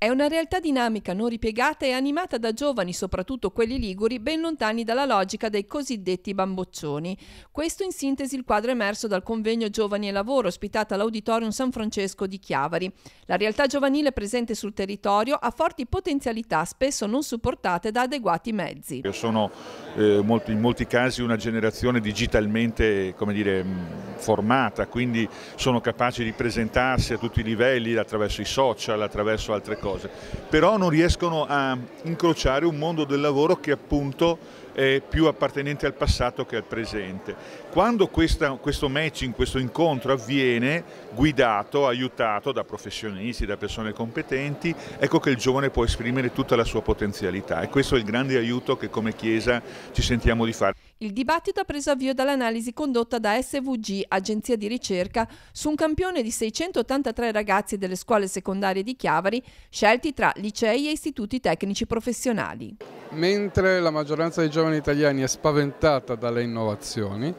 È una realtà dinamica, non ripiegata e animata da giovani, soprattutto quelli liguri, ben lontani dalla logica dei cosiddetti bamboccioni. Questo in sintesi il quadro emerso dal convegno Giovani e Lavoro ospitato all'Auditorium San Francesco di Chiavari. La realtà giovanile presente sul territorio ha forti potenzialità, spesso non supportate da adeguati mezzi. Io Sono eh, in molti casi una generazione digitalmente dire, mm, formata, quindi sono capace di presentarsi a tutti i livelli attraverso i social, attraverso altre cose cose, però non riescono a incrociare un mondo del lavoro che appunto eh, più appartenente al passato che al presente. Quando questa, questo matching, questo incontro avviene guidato, aiutato da professionisti, da persone competenti, ecco che il giovane può esprimere tutta la sua potenzialità e questo è il grande aiuto che come Chiesa ci sentiamo di fare. Il dibattito ha preso avvio dall'analisi condotta da SVG, agenzia di ricerca, su un campione di 683 ragazzi delle scuole secondarie di Chiavari, scelti tra licei e istituti tecnici professionali mentre la maggioranza dei giovani italiani è spaventata dalle innovazioni,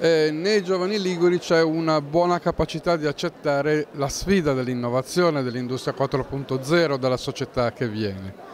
eh, nei giovani liguri c'è una buona capacità di accettare la sfida dell'innovazione, dell'industria 4.0, della società che viene.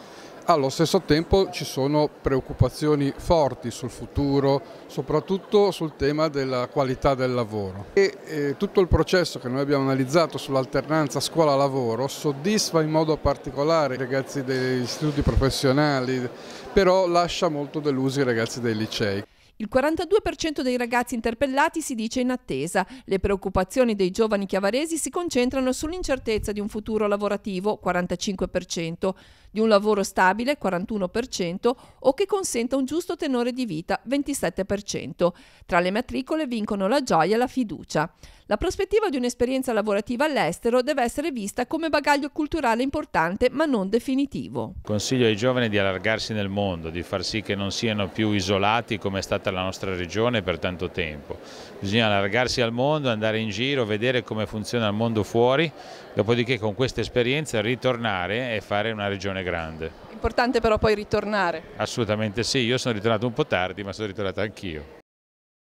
Allo stesso tempo ci sono preoccupazioni forti sul futuro, soprattutto sul tema della qualità del lavoro. E, eh, tutto il processo che noi abbiamo analizzato sull'alternanza scuola-lavoro soddisfa in modo particolare i ragazzi degli istituti professionali, però lascia molto delusi i ragazzi dei licei. Il 42% dei ragazzi interpellati si dice in attesa. Le preoccupazioni dei giovani chiavaresi si concentrano sull'incertezza di un futuro lavorativo, 45% di un lavoro stabile 41% o che consenta un giusto tenore di vita 27%. Tra le matricole vincono la gioia e la fiducia. La prospettiva di un'esperienza lavorativa all'estero deve essere vista come bagaglio culturale importante ma non definitivo. Consiglio ai giovani di allargarsi nel mondo, di far sì che non siano più isolati come è stata la nostra regione per tanto tempo. Bisogna allargarsi al mondo, andare in giro, vedere come funziona il mondo fuori, dopodiché con questa esperienza ritornare e fare una regione grande. Importante però poi ritornare. Assolutamente sì, io sono ritornato un po' tardi ma sono ritornato anch'io.